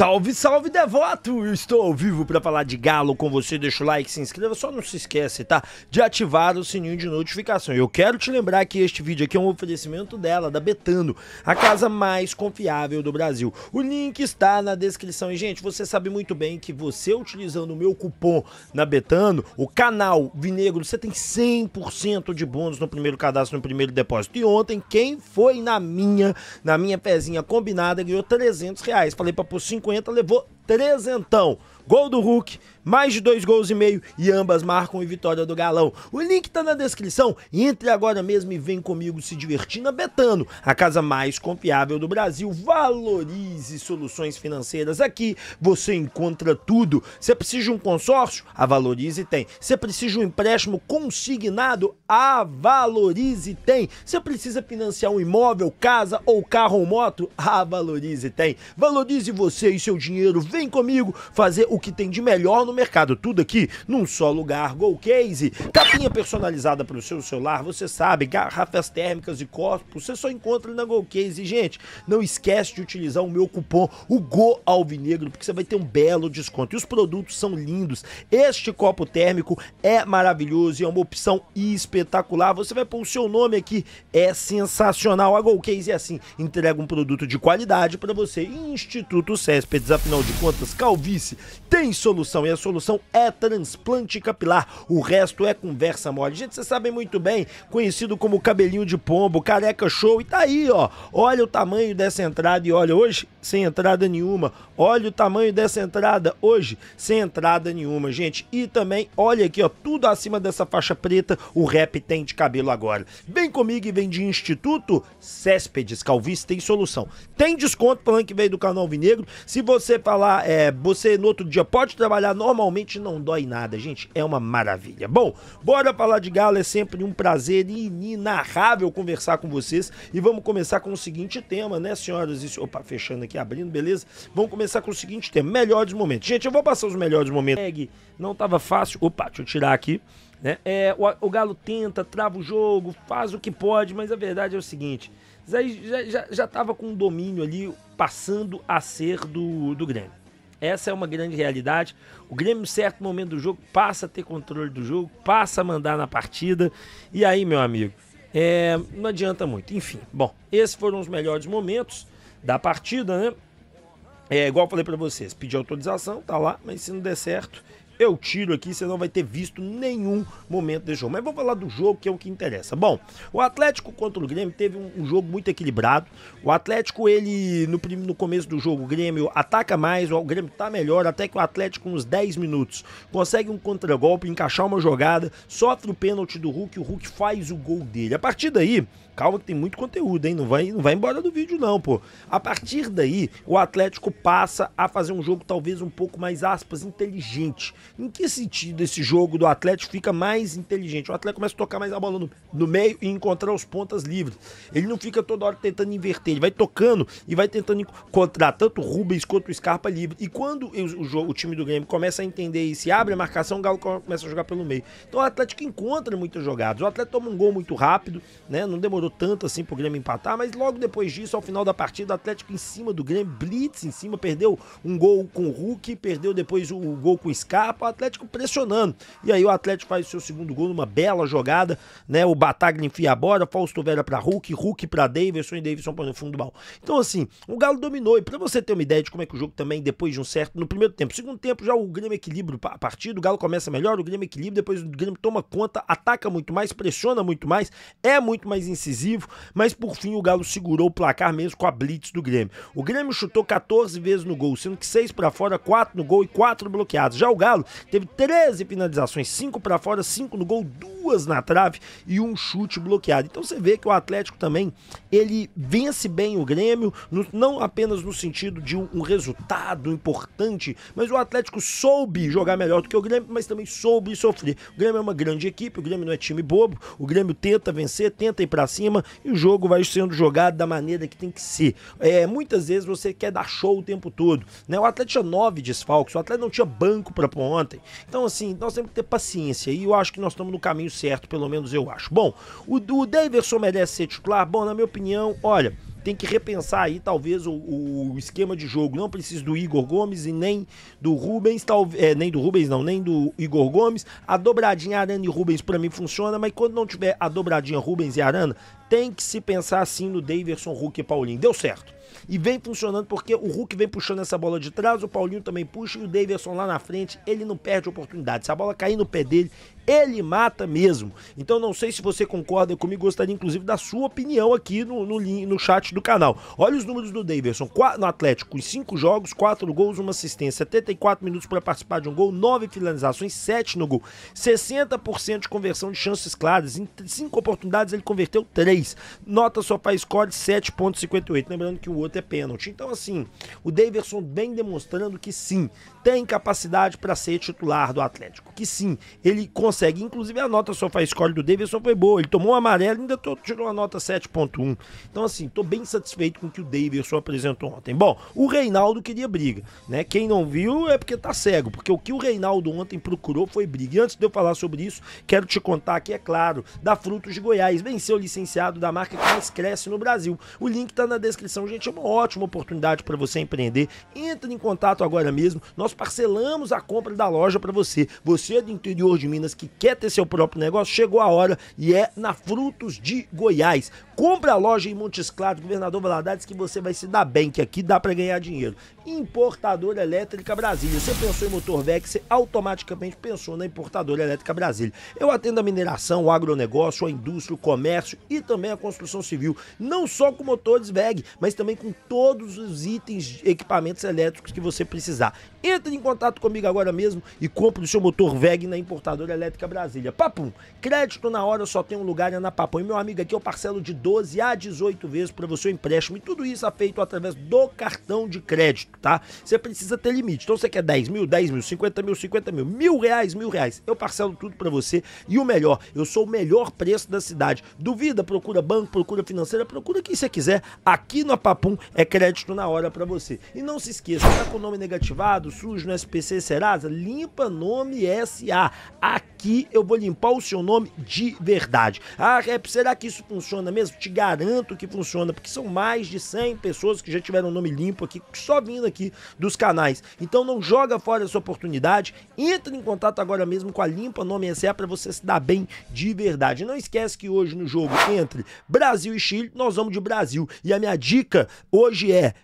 Salve, salve devoto! Eu estou ao vivo para falar de galo com você. Deixa o like, se inscreva, só não se esquece, tá? De ativar o sininho de notificação. Eu quero te lembrar que este vídeo aqui é um oferecimento dela, da Betano, a casa mais confiável do Brasil. O link está na descrição. E, gente, você sabe muito bem que você utilizando o meu cupom na Betano, o canal Vinegro, você tem 100% de bônus no primeiro cadastro, no primeiro depósito. E ontem, quem foi na minha, na minha pezinha combinada, ganhou 300 reais. Falei para pôr 50 50, levou trezentão. Gol do Hulk, mais de dois gols e meio e ambas marcam em vitória do Galão. O link tá na descrição. Entre agora mesmo e vem comigo se divertir na Betano, a casa mais confiável do Brasil. Valorize soluções financeiras aqui. Você encontra tudo. Você precisa de um consórcio? A Valorize tem. Você precisa de um empréstimo consignado? A Valorize tem. Você precisa financiar um imóvel, casa ou carro ou moto? A Valorize tem. Valorize você e seu dinheiro. Vem comigo fazer o o que tem de melhor no mercado. Tudo aqui num só lugar. Go Case, capinha personalizada para o seu celular, você sabe, garrafas térmicas e corpos, você só encontra na Go Case. E, gente, não esquece de utilizar o meu cupom, o Go Alvinegro, porque você vai ter um belo desconto. E os produtos são lindos. Este copo térmico é maravilhoso e é uma opção espetacular. Você vai pôr o seu nome aqui, é sensacional. A Go Case é assim, entrega um produto de qualidade para você. Instituto Céspedes, afinal de contas, calvície tem solução e a solução é transplante capilar. O resto é conversa mole. Gente, vocês sabem muito bem, conhecido como cabelinho de pombo, careca show e tá aí, ó. Olha o tamanho dessa entrada e olha hoje sem entrada nenhuma. Olha o tamanho dessa entrada hoje sem entrada nenhuma, gente. E também olha aqui, ó, tudo acima dessa faixa preta, o rap tem de cabelo agora. Vem comigo e vem de Instituto Céspedes Calvície tem solução. Tem desconto falando que vem do canal Vinegro. Se você falar, é, você no outro dia dia, pode trabalhar normalmente, não dói nada, gente. É uma maravilha. Bom, bora falar de Galo, é sempre um prazer inenarrável conversar com vocês. E vamos começar com o seguinte tema, né, senhoras e senhores? Opa, fechando aqui, abrindo, beleza? Vamos começar com o seguinte tema: melhores momentos. Gente, eu vou passar os melhores momentos. Não tava fácil. Opa, deixa eu tirar aqui. Né? É, o, o, Galo tenta, trava o jogo, faz o que pode, mas a verdade é o seguinte: já estava já, já, com o domínio ali passando a ser do, do Grêmio. Essa é uma grande realidade. O Grêmio, em certo momento do jogo, passa a ter controle do jogo, passa a mandar na partida. E aí, meu amigo, é, não adianta muito. Enfim, bom, esses foram os melhores momentos da partida, né? É igual eu falei para vocês, pedir autorização, tá lá, mas se não der certo, eu tiro aqui, você não vai ter visto nenhum momento desse jogo. Mas vou falar do jogo que é o que interessa. Bom, o Atlético contra o Grêmio teve um, um jogo muito equilibrado. O Atlético, ele, no, no começo do jogo, o Grêmio ataca mais, o Grêmio tá melhor, até que o Atlético, uns 10 minutos, consegue um contragolpe, encaixar uma jogada, sofre o pênalti do Hulk, o Hulk faz o gol dele. A partir daí, Calma que tem muito conteúdo, hein? Não vai, não vai embora do vídeo, não, pô. A partir daí, o Atlético passa a fazer um jogo talvez um pouco mais, aspas, inteligente. Em que sentido esse jogo do Atlético fica mais inteligente? O Atlético começa a tocar mais a bola no, no meio e encontrar os pontas livres. Ele não fica toda hora tentando inverter, ele vai tocando e vai tentando encontrar tanto o Rubens quanto o Scarpa livre. E quando o, jogo, o time do Grêmio começa a entender e se abre a marcação, o Galo começa a jogar pelo meio. Então o Atlético encontra muitas jogadas. O Atlético toma um gol muito rápido, né? Não demora demorou tanto assim pro Grêmio empatar, mas logo depois disso, ao final da partida, o Atlético em cima do Grêmio, blitz em cima, perdeu um gol com o Hulk, perdeu depois o, gol com o Scarpa, o Atlético pressionando. E aí o Atlético faz o seu segundo gol numa bela jogada, né? O Bataglia enfia a bola, Fausto Vera para Hulk, Hulk para Davidson e Davidson para o fundo do mal. Então assim, o Galo dominou e para você ter uma ideia de como é que o jogo também depois de um certo no primeiro tempo, segundo tempo já o Grêmio equilibra a partida, o Galo começa melhor, o Grêmio equilibra, depois o Grêmio toma conta, ataca muito mais, pressiona muito mais, é muito mais incisivo decisivo, mas por fim o Galo segurou o placar mesmo com a blitz do Grêmio. O Grêmio chutou 14 vezes no gol, sendo que 6 para fora, 4 no gol e 4 bloqueados. Já o Galo teve 13 finalizações, 5 para fora, 5 no gol, 2 na trave e um chute bloqueado. Então você vê que o Atlético também, ele vence bem o Grêmio, no, não apenas no sentido de um, um resultado importante, mas o Atlético soube jogar melhor do que o Grêmio, mas também soube sofrer. O Grêmio é uma grande equipe, o Grêmio não é time bobo, o Grêmio tenta vencer, tenta ir para cima cima e o jogo vai sendo jogado da maneira que tem que ser. É, muitas vezes você quer dar show o tempo todo. Né? O Atlético tinha nove desfalques, o Atlético não tinha banco para pôr ontem. Então, assim, nós temos que ter paciência e eu acho que nós estamos no caminho certo, pelo menos eu acho. Bom, o, o Daverson merece ser titular? Bom, na minha opinião, olha tem que repensar aí talvez o, o, esquema de jogo. Não precisa do Igor Gomes e nem do Rubens, tal é, nem do Rubens não, nem do Igor Gomes. A dobradinha Arana e Rubens para mim funciona, mas quando não tiver a dobradinha Rubens e Arana, tem que se pensar assim no Daverson, Hulk e Paulinho. Deu certo. E vem funcionando porque o Hulk vem puxando essa bola de trás, o Paulinho também puxa e o Daverson lá na frente, ele não perde oportunidade. Se a bola cair no pé dele, ele mata mesmo. Então não sei se você concorda comigo, gostaria inclusive da sua opinião aqui no, no, no chat do canal. Olha os números do Davidson, no Atlético, em 5 jogos, 4 gols, 1 assistência, 74 minutos para participar de um gol, 9 finalizações, 7 no gol, 60% de conversão de chances claras, em 5 oportunidades ele converteu 3. Nota só para score 7.58, lembrando que o outro é pênalti. Então assim, o Davidson vem demonstrando que sim, tem capacidade para ser titular do Atlético. Que sim, ele consegue. Inclusive, a nota só faz escolha do Davidson foi boa. Ele tomou um amarelo e ainda tirou uma nota 7.1. Então, assim, tô bem satisfeito com o que o Davidson apresentou ontem. Bom, o Reinaldo queria briga, né? Quem não viu é porque tá cego, porque o que o Reinaldo ontem procurou foi briga. E antes de eu falar sobre isso, quero te contar que, é claro, da Frutos de Goiás. Venceu o licenciado da marca que mais cresce no Brasil. O link tá na descrição, gente. É uma ótima oportunidade para você empreender. Entre em contato agora mesmo. Nós nós parcelamos a compra da loja para você. Você é do interior de Minas que quer ter seu próprio negócio, chegou a hora e é na Frutos de Goiás. Compre a loja em Montes Claros, Governador Valadares, que você vai se dar bem, que aqui dá para ganhar dinheiro. Importadora Elétrica Brasília. Você pensou em motor VEC, você automaticamente pensou na Importadora Elétrica Brasília. Eu atendo a mineração, o agronegócio, a indústria, o comércio e também a construção civil. Não só com motores VEG, mas também com todos os itens, equipamentos elétricos que você precisar. Entre em contato comigo agora mesmo e compre o seu motor VEG na Importadora Elétrica Brasília. Papum, crédito na hora só tem um lugar é na Papum. E meu amigo, aqui eu é parcelo de 12 a 18 vezes para você o empréstimo. E tudo isso é feito através do cartão de crédito tá? Você precisa ter limite. Então você quer 10 mil, 10 mil, 50 mil, 50 mil, mil reais, mil reais. Eu parcelo tudo para você e o melhor, eu sou o melhor preço da cidade. Duvida, procura banco, procura financeira, procura quem você quiser. Aqui no Apapum é crédito na hora para você. E não se esqueça, tá com o nome negativado, sujo no SPC Serasa, limpa nome SA. Aqui eu vou limpar o seu nome de verdade. Ah, Rep, será que isso funciona mesmo? Te garanto que funciona, porque são mais de 100 pessoas que já tiveram nome limpo aqui, só vindo aqui dos canais. Então não joga fora essa oportunidade, entra em contato agora mesmo com a Limpa Nome SA para você se dar bem de verdade. Não esquece que hoje no jogo entre Brasil e Chile, nós vamos de Brasil. E a minha dica hoje é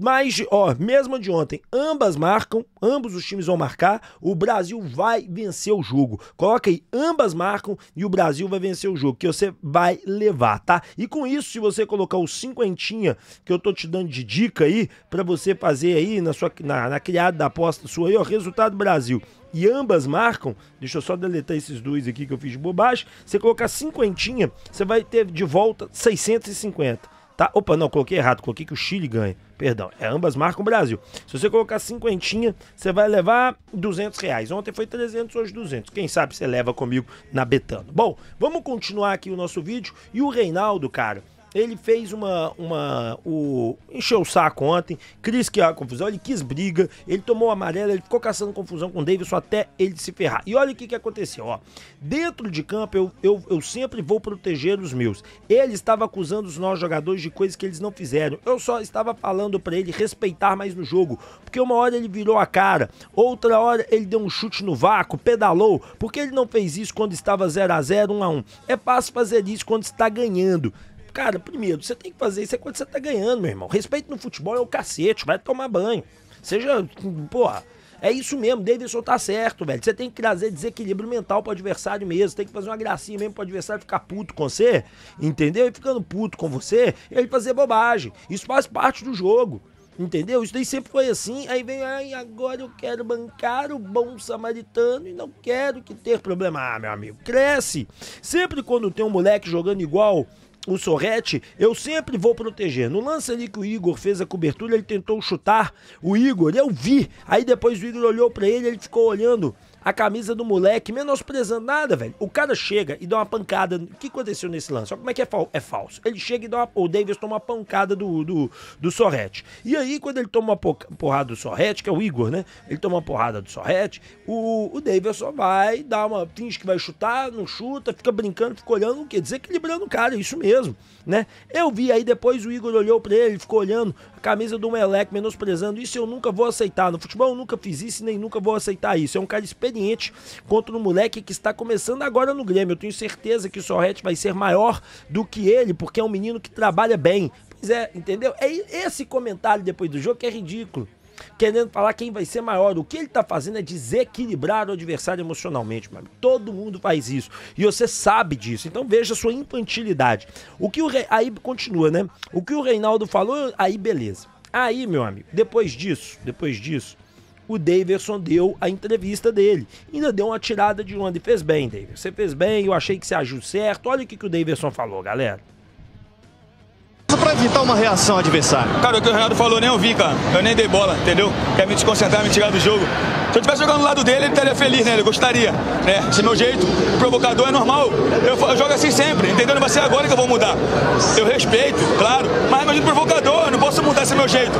mais ó, mesma de ontem, ambas marcam, ambos os times vão marcar, o Brasil vai vencer o jogo. Coloca aí, ambas marcam e o Brasil vai vencer o jogo, que você vai levar, tá? E com isso, se você colocar o cinquentinha que eu tô te dando de dica aí, para você fazer aí na sua na, na criada da aposta sua aí, ó, resultado Brasil e ambas marcam, deixa eu só deletar esses dois aqui que eu fiz de bobagem, você colocar cinquentinha, você vai ter de volta 650 tá? Opa, não, coloquei errado, coloquei que o Chile ganha. Perdão, é ambas marcam o Brasil. Se você colocar cinquentinha, você vai levar 200 reais. Ontem foi 300, hoje 200. Quem sabe você leva comigo na Betano. Bom, vamos continuar aqui o nosso vídeo. E o Reinaldo, cara, ele fez uma. uma o, encheu o saco ontem, quis que a confusão, ele quis briga, ele tomou amarelo, ele ficou caçando confusão com o Davidson até ele se ferrar. E olha o que, que aconteceu, ó. Dentro de campo, eu, eu, eu sempre vou proteger os meus. Ele estava acusando os nossos jogadores de coisas que eles não fizeram. Eu só estava falando para ele respeitar mais no jogo, porque uma hora ele virou a cara, outra hora ele deu um chute no vácuo, pedalou. Por que ele não fez isso quando estava 0 a 0 1 a 1 É fácil fazer isso quando está ganhando. Cara, primeiro, você tem que fazer isso é quando você tá ganhando, meu irmão. Respeito no futebol é o cacete, vai tomar banho. Seja, porra, é isso mesmo, Davidson tá certo, velho. Você tem que trazer desequilíbrio mental pro adversário mesmo. Tem que fazer uma gracinha mesmo pro adversário ficar puto com você, entendeu? E ficando puto com você, ele fazer bobagem. Isso faz parte do jogo. Entendeu? Isso daí sempre foi assim. Aí vem, ai, agora eu quero bancar o bom samaritano e não quero que ter problema. Ah, meu amigo, cresce. Sempre quando tem um moleque jogando igual o Sorrete, eu sempre vou proteger. No lance ali que o Igor fez a cobertura, ele tentou chutar o Igor, eu vi. Aí depois o Igor olhou para ele, ele ficou olhando a camisa do moleque, menosprezando nada, velho. O cara chega e dá uma pancada. O que aconteceu nesse lance? Olha como é que é, fal é falso. Ele chega e dá uma, o Davis toma uma pancada do, do, do Sorrete. E aí, quando ele toma uma porrada do Sorrete, que é o Igor, né? Ele toma uma porrada do Sorrete, o, o Davis só vai, dá uma. finge que vai chutar, não chuta, fica brincando, fica olhando, o quê? Desequilibrando o cara, isso mesmo, né? Eu vi aí depois o Igor olhou pra ele, ficou olhando a camisa do Melec, menosprezando. Isso eu nunca vou aceitar. No futebol eu nunca fiz isso nem nunca vou aceitar isso. É um cara experiente contra um moleque que está começando agora no Grêmio. Eu tenho certeza que o Sorrete vai ser maior do que ele, porque é um menino que trabalha bem. Pois é, entendeu? É esse comentário depois do jogo que é ridículo querendo falar quem vai ser maior. O que ele está fazendo é desequilibrar o adversário emocionalmente, mano. Todo mundo faz isso. E você sabe disso. Então veja sua infantilidade. O que o Re... aí continua, né? O que o Reinaldo falou, aí beleza. Aí, meu amigo, depois disso, depois disso, o Daverson deu a entrevista dele. Ainda deu uma tirada de onda e fez bem, David. Você fez bem, eu achei que você agiu certo. Olha o que, que o Daverson falou, galera para evitar uma reação adversária? Cara, o que o Renato falou nem ouvi, cara. Eu nem dei bola, entendeu? Quer me desconcentrar, me tirar do jogo. Se eu estivesse jogando do lado dele, ele estaria feliz, né? Ele gostaria, né? Esse é meu jeito, provocador, é normal. Eu, eu jogo assim sempre, entendeu? Não vai ser agora que eu vou mudar. Eu respeito, claro, mas meu jeito provocador, eu não posso mudar esse é meu jeito.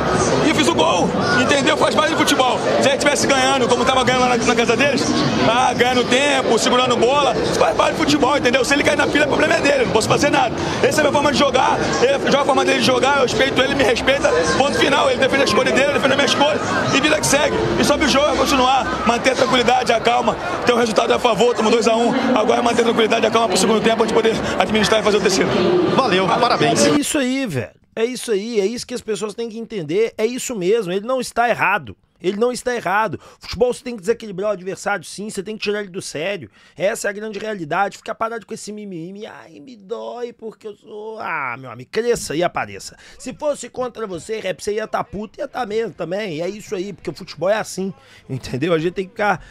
E eu fiz o gol, entendeu? Faz parte do futebol. Se ele estivesse ganhando, como estava ganhando lá na, na, casa deles, ah, ganhando tempo, segurando bola, faz parte do futebol, entendeu? Se ele cair na fila, o problema é dele, eu não posso fazer nada. Essa é a minha forma de jogar, ele joga a forma dele de jogar, eu respeito ele, me respeita, ponto final. Ele defende a escolha dele, defende a minha escolha, e vida que segue. E sobe o jogo, eu continuo continuar, manter a tranquilidade, a calma, ter o um resultado é a favor, estamos 2x1. Um. Agora é manter a tranquilidade, a calma pro segundo tempo, a gente poder administrar e fazer o terceiro. Valeu, parabéns. É isso aí, velho. É isso aí, é isso que as pessoas têm que entender. É isso mesmo, ele não está errado. Ele não está errado. Futebol você tem que desequilibrar o adversário, sim, você tem que tirar ele do sério. Essa é a grande realidade. Ficar parado com esse mimimi, ai, me dói porque eu sou. Ah, meu amigo, cresça e apareça. Se fosse contra você, rap, você ia estar tá puto, ia estar tá mesmo também. E é isso aí, porque o futebol é assim, entendeu? A gente tem que ficar.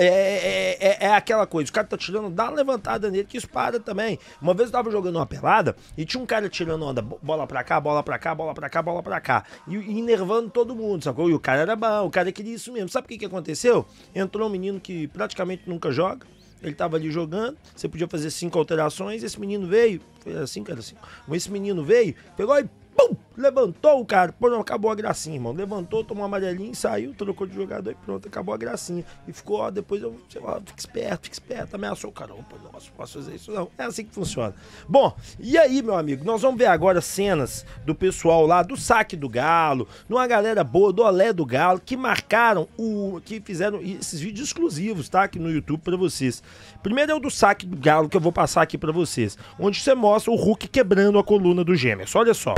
É é, é, é, é aquela coisa, o cara tá tirando, dá uma levantada nele que isso para também. Uma vez eu tava jogando uma pelada e tinha um cara tirando onda, bola pra cá, bola pra cá, bola pra cá, bola pra cá, e, e enervando todo mundo, sacou? E o cara era bom, o cara cara, eu queria isso mesmo. Sabe o que, que aconteceu? Entrou um menino que praticamente nunca joga. Ele estava ali jogando, você podia fazer cinco alterações. Esse menino veio, foi assim, cara, assim. Esse menino veio, pegou e pum! levantou, o cara, pô, não, acabou a gracinha, irmão. Levantou, tomou um amarelinho, saiu, trocou de jogador e pronto, acabou a gracinha. E ficou, ó, depois eu, sei lá, fica esperto, fica esperto, ameaçou o cara, pô, nossa, posso fazer isso não. É assim que funciona. Bom, e aí, meu amigo, nós vamos ver agora cenas do pessoal lá, do saque do Galo, de uma galera boa, do Olé do Galo, que marcaram o, que fizeram esses vídeos exclusivos, tá, aqui no YouTube pra vocês. Primeiro é o do saque do Galo, que eu vou passar aqui pra vocês, onde você mostra o Hulk quebrando a coluna do Gêmeos, olha só.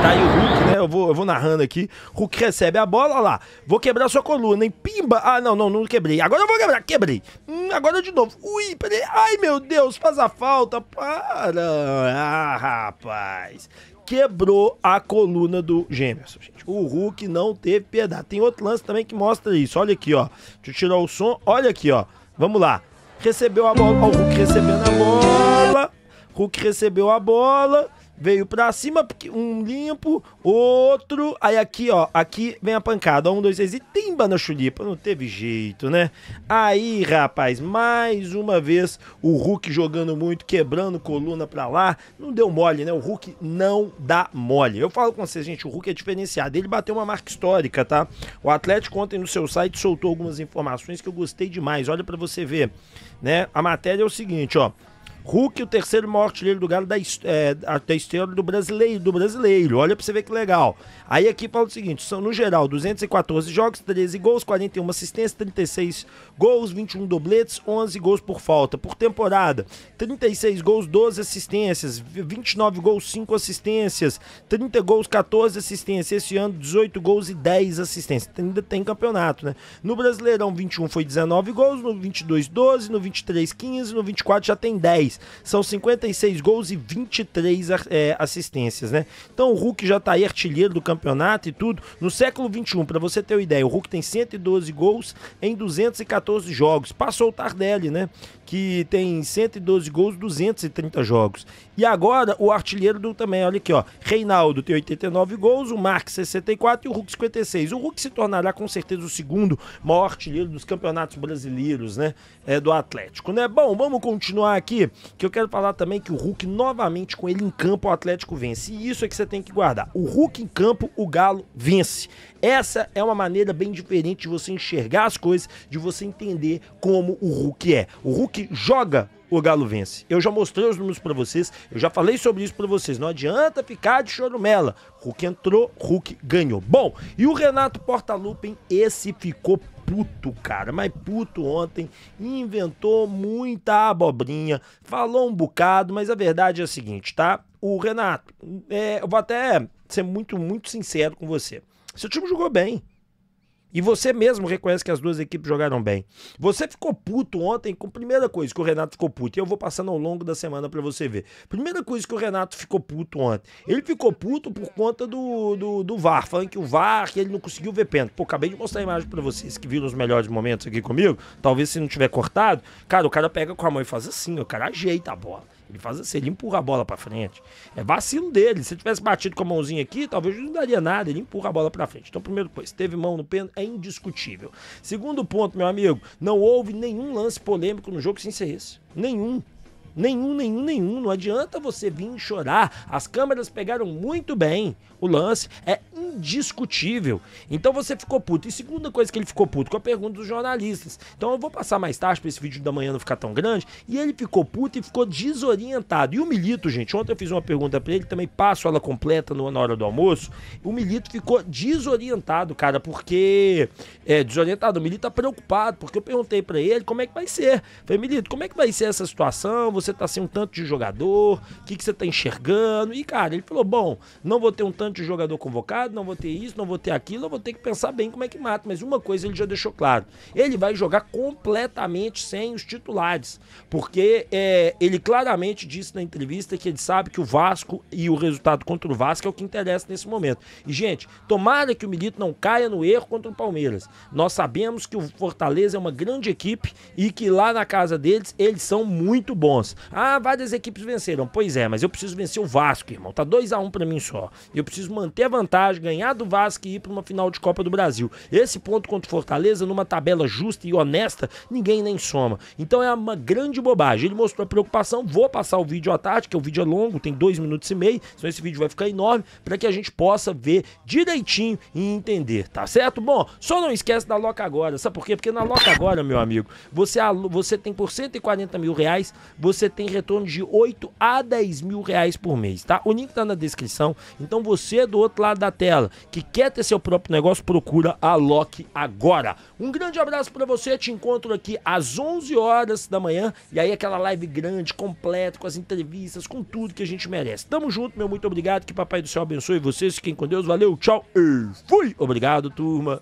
Tá aí o Hulk, né? É, eu vou, eu vou narrando aqui. Hulk recebe a bola, olha lá. Vou quebrar sua coluna, hein? Pimba! Ah, não, não, não quebrei. Agora eu vou quebrar, quebrei. Hum, agora de novo. Ui, peraí. Ai, meu Deus, faz a falta. Para! Ah, rapaz quebrou a coluna do Gêmeos. gente. O Hulk não teve piedade. Tem outro lance também que mostra isso. Olha aqui, ó. Deixa eu tirar o som. Olha aqui, ó. Vamos lá. Recebeu a bola. Olha o Hulk recebendo a bola. Hulk recebeu a bola veio pra cima, um limpo, outro. Aí aqui, ó, aqui vem a pancada. Ó, um, dois, três e timba na chulipa. Não teve jeito, né? Aí, rapaz, mais uma vez o Hulk jogando muito, quebrando coluna pra lá. Não deu mole, né? O Hulk não dá mole. Eu falo com vocês, gente, o Hulk é diferenciado. Ele bateu uma marca histórica, tá? O Atlético ontem no seu site soltou algumas informações que eu gostei demais. Olha para você ver, né? A matéria é o seguinte, ó. Hulk, o terceiro maior artilheiro do Galo da, é, da história do brasileiro, do brasileiro. Olha pra você ver que legal. Aí aqui fala o seguinte: são no geral 214 jogos, 13 gols, 41 assistências, 36 gols, 21 dobletes, 11 gols por falta. Por temporada, 36 gols, 12 assistências, 29 gols, 5 assistências, 30 gols, 14 assistências. Esse ano, 18 gols e 10 assistências. Ainda tem campeonato, né? No Brasileirão, 21 foi 19 gols, no 22, 12, no 23, 15, no 24 já tem 10. 56. São 56 gols e 23 é, assistências, né? Então o Hulk já tá aí artilheiro do campeonato e tudo. No século 21, para você ter uma ideia, o Hulk tem 112 gols em 214 jogos. Passou o Tardelli, né? que tem 112 gols, 230 jogos. E agora o artilheiro do também, olha aqui, ó. Reinaldo tem 89 gols, o Marques 64 e o Hulk 56. O Hulk se tornará com certeza o segundo maior artilheiro dos campeonatos brasileiros, né? É, do Atlético, né? Bom, vamos continuar aqui, que eu quero falar também que o Hulk novamente com ele em campo o Atlético vence. E isso é que você tem que guardar. O Hulk em campo, o Galo vence. Essa é uma maneira bem diferente de você enxergar as coisas, de você entender como o Hulk é. O Hulk que joga, o Galo vence. Eu já mostrei os números para vocês, eu já falei sobre isso para vocês. Não adianta ficar de chorumela. Hulk entrou, Hulk ganhou. Bom, e o Renato Portaluppi, esse ficou puto, cara, mas puto ontem, inventou muita abobrinha, falou um bocado, mas a verdade é a seguinte, tá? O Renato, é, eu vou até ser muito, muito sincero com você. Seu time jogou bem. E você mesmo reconhece que as duas equipes jogaram bem. Você ficou puto ontem com a primeira coisa que o Renato ficou puto. E eu vou passando ao longo da semana para você ver. Primeira coisa que o Renato ficou puto ontem. Ele ficou puto por conta do, do, do VAR, falando que o VAR, que ele não conseguiu ver pênalti. Pô, acabei de mostrar a imagem para vocês que viram os melhores momentos aqui comigo. Talvez se não tiver cortado. Cara, o cara pega com a mão e faz assim, o cara ajeita a bola. Ele faz assim, ele empurra a bola para frente. É vacilo dele. Se ele tivesse batido com a mãozinha aqui, talvez não daria nada. Ele empurra a bola para frente. Então, primeiro coisa, teve mão no pênalti, é indiscutível. Segundo ponto, meu amigo, não houve nenhum lance polêmico no jogo sem ser esse Nenhum. Nenhum, nenhum, nenhum. Não adianta você vir chorar. As câmeras pegaram muito bem. O lance é indiscutível. Então você ficou puto. E segunda coisa que ele ficou puto, com a pergunta dos jornalistas. Então eu vou passar mais tarde para esse vídeo da manhã não ficar tão grande. E ele ficou puto e ficou desorientado. E o Milito, gente, ontem eu fiz uma pergunta para ele, também passo ela completa na hora do almoço. O Milito ficou desorientado, cara, porque. É, desorientado. O Milito tá preocupado, porque eu perguntei para ele como é que vai ser. Falei, Milito, como é que vai ser essa situação? Você tá sem um tanto de jogador? O que, que você tá enxergando? E, cara, ele falou: bom, não vou ter um tanto tanto de jogador convocado, não vou ter isso, não vou ter aquilo, eu vou ter que pensar bem como é que mata. Mas uma coisa ele já deixou claro: ele vai jogar completamente sem os titulares. Porque é, ele claramente disse na entrevista que ele sabe que o Vasco e o resultado contra o Vasco é o que interessa nesse momento. E, gente, tomara que o Milito não caia no erro contra o Palmeiras. Nós sabemos que o Fortaleza é uma grande equipe e que lá na casa deles eles são muito bons. Ah, várias equipes venceram. Pois é, mas eu preciso vencer o Vasco, irmão. Tá 2 a 1 um para mim só. Eu preciso preciso manter a vantagem, ganhar do Vasco e ir para uma final de Copa do Brasil. Esse ponto contra o Fortaleza, numa tabela justa e honesta, ninguém nem soma. Então é uma grande bobagem. Ele mostrou a preocupação, vou passar o vídeo à tarde, que o vídeo é longo, tem dois minutos e meio, senão esse vídeo vai ficar enorme, para que a gente possa ver direitinho e entender, tá certo? Bom, só não esquece da Loca Agora, sabe por quê? Porque na Loca Agora, meu amigo, você, você tem por 140 mil reais, você tem retorno de 8 a 10 mil reais por mês, tá? O link tá na descrição, então você você do outro lado da tela que quer ter seu próprio negócio, procura a Loki agora. Um grande abraço para você, te encontro aqui às 11 horas da manhã e aí aquela live grande, completa, com as entrevistas, com tudo que a gente merece. Tamo junto, meu muito obrigado, que Papai do Céu abençoe vocês, fiquem com Deus, valeu, tchau e fui! Obrigado, turma!